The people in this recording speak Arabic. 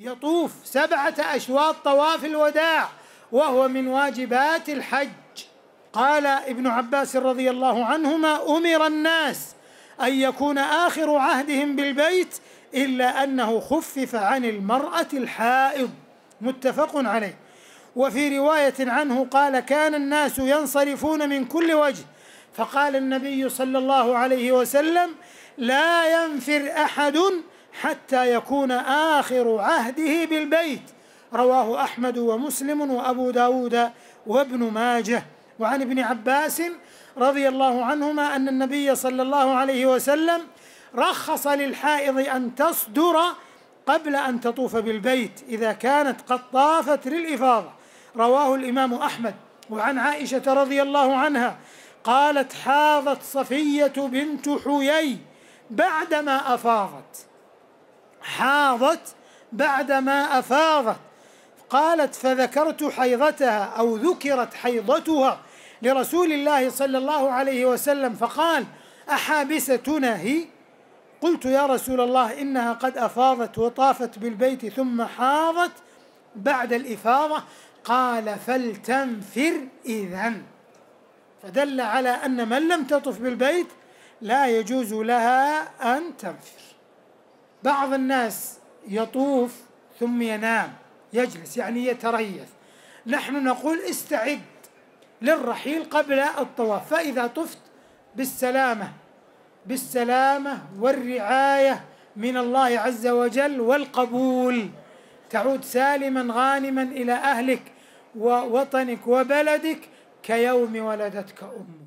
يطوف سبعة أشواط طواف الوداع وهو من واجبات الحج قال ابن عباس رضي الله عنهما أمر الناس أن يكون آخر عهدهم بالبيت إلا أنه خفف عن المرأة الحائض متفق عليه وفي رواية عنه قال كان الناس ينصرفون من كل وجه فقال النبي صلى الله عليه وسلم لا ينفر أحد حتى يكون آخر عهده بالبيت رواه أحمد ومسلم وأبو داود وابن ماجه وعن ابن عباس رضي الله عنهما أن النبي صلى الله عليه وسلم رخص للحائض أن تصدر قبل أن تطوف بالبيت إذا كانت قد طافت للإفاضة رواه الإمام أحمد وعن عائشة رضي الله عنها قالت حاضت صفية بنت حيي بعدما أفاضت حاضت بعدما أفاضت قالت فذكرت حيضتها أو ذكرت حيضتها لرسول الله صلى الله عليه وسلم فقال أحابستنا هي قلت يا رسول الله إنها قد أفاضت وطافت بالبيت ثم حاضت بعد الإفاضة قال فلتنفر إذا فدل على أن من لم تطف بالبيت لا يجوز لها أن تنفر بعض الناس يطوف ثم ينام يجلس يعني يتريث نحن نقول استعد للرحيل قبل الطواف فإذا طفت بالسلامة بالسلامة والرعاية من الله عز وجل والقبول تعود سالما غانما إلى أهلك ووطنك وبلدك كيوم ولدتك أمك